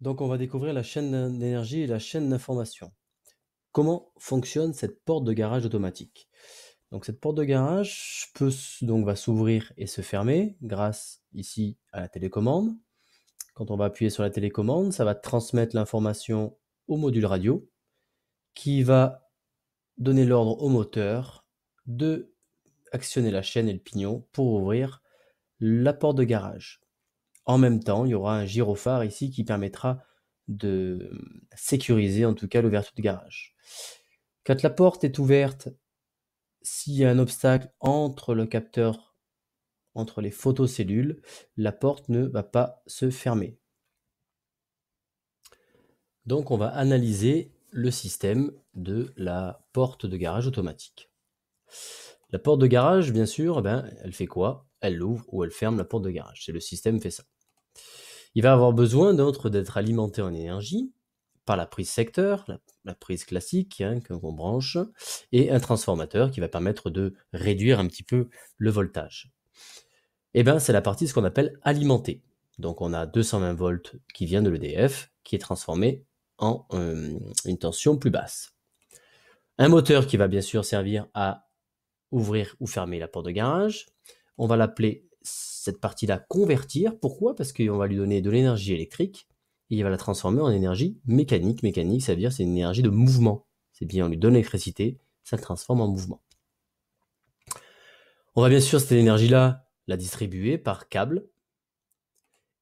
Donc on va découvrir la chaîne d'énergie et la chaîne d'information. Comment fonctionne cette porte de garage automatique Donc cette porte de garage va s'ouvrir et se fermer grâce ici à la télécommande. Quand on va appuyer sur la télécommande, ça va transmettre l'information au module radio qui va donner l'ordre au moteur de actionner la chaîne et le pignon pour ouvrir la porte de garage. En même temps, il y aura un gyrophare ici qui permettra de euh, sécuriser en tout cas l'ouverture de garage. Quand la porte est ouverte, s'il y a un obstacle entre le capteur, entre les photocellules, la porte ne va pas se fermer. Donc on va analyser le système de la porte de garage automatique. La porte de garage, bien sûr, eh ben, elle fait quoi Elle l'ouvre ou elle ferme la porte de garage. C'est le système fait ça il va avoir besoin d'être alimenté en énergie par la prise secteur, la, prise classique hein, qu'on branche, et un transformateur qui va permettre de réduire un petit peu le voltage. Et eh ben, c'est la partie ce qu'on appelle alimentée. Donc on a 220 volts qui vient de l'EDF, qui est transformé en euh, une tension plus basse. Un moteur qui va bien sûr servir à ouvrir ou fermer la porte de garage. On va l'appeler cette partie-là convertir. Pourquoi Parce qu'on va lui donner de l'énergie électrique et il va la transformer en énergie mécanique. Mécanique, ça veut dire c'est une énergie de mouvement. C'est bien, on lui donne l'électricité, ça le transforme en mouvement. On va bien sûr cette énergie-là la distribuer par câble.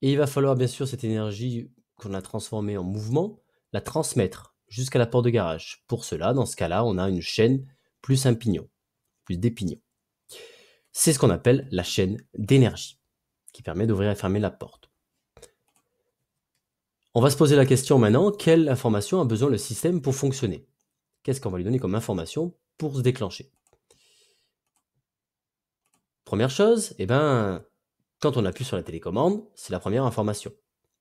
Et il va falloir bien sûr cette énergie qu'on a transformée en mouvement, la transmettre jusqu'à la porte de garage. Pour cela, dans ce cas-là, on a une chaîne plus un pignon, plus des pignons. C'est ce qu'on appelle la chaîne d'énergie, qui permet d'ouvrir et fermer la porte. On va se poser la question maintenant, quelle information a besoin le système pour fonctionner Qu'est-ce qu'on va lui donner comme information pour se déclencher Première chose, eh ben, quand on appuie sur la télécommande, c'est la première information.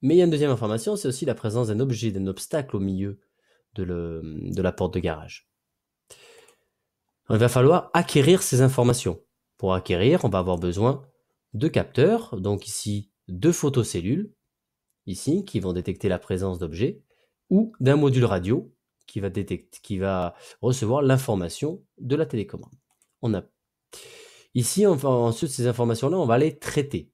Mais il y a une deuxième information, c'est aussi la présence d'un objet, d'un obstacle au milieu de la porte de garage. Il va falloir acquérir ces informations. Pour acquérir, on va avoir besoin de capteurs, donc ici deux photocellules, ici, qui vont détecter la présence d'objets, ou d'un module radio qui va, recevoir l'information de la télécommande. On a... Ici, ensuite, ces informations-là, on va les traiter.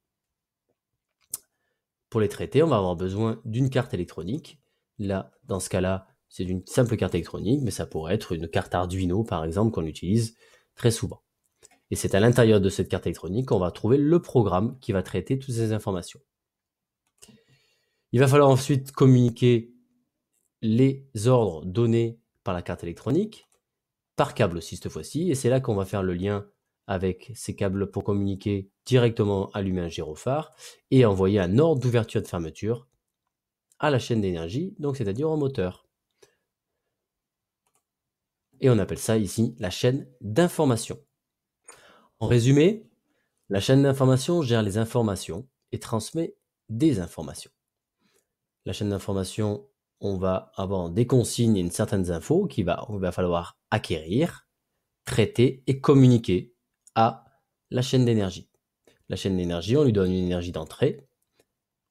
Pour les traiter, on va avoir besoin d'une carte électronique. Là, dans ce cas-là, c'est une simple carte électronique, mais ça pourrait être une carte Arduino, par exemple, qu'on utilise très souvent. Et c'est à l'intérieur de cette carte électronique qu'on va trouver le programme qui va traiter toutes ces informations. Il va falloir ensuite communiquer les ordres donnés par la carte électronique, par câble aussi cette fois-ci, et c'est là qu'on va faire le lien avec ces câbles pour communiquer directement, à un gyrophare et envoyer un ordre d'ouverture et de fermeture à la chaîne d'énergie, donc c'est-à-dire au moteur. Et on appelle ça ici la chaîne d'information. En résumé, la chaîne d'information gère les informations et transmet des informations. La chaîne d'information, on va avoir des consignes et une certaine qu'il va, va falloir acquérir, traiter et communiquer à la chaîne d'énergie. La chaîne d'énergie, on lui donne une énergie d'entrée.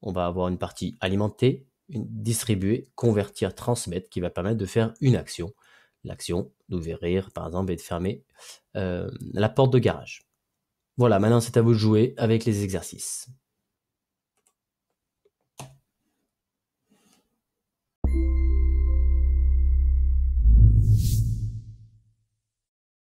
On va avoir une partie alimentée, une, distribuer, convertir, transmettre qui va permettre de faire une action l'action d'ouvrir, par exemple, et de fermer euh, la porte de garage. Voilà, maintenant c'est à vous de jouer avec les exercices.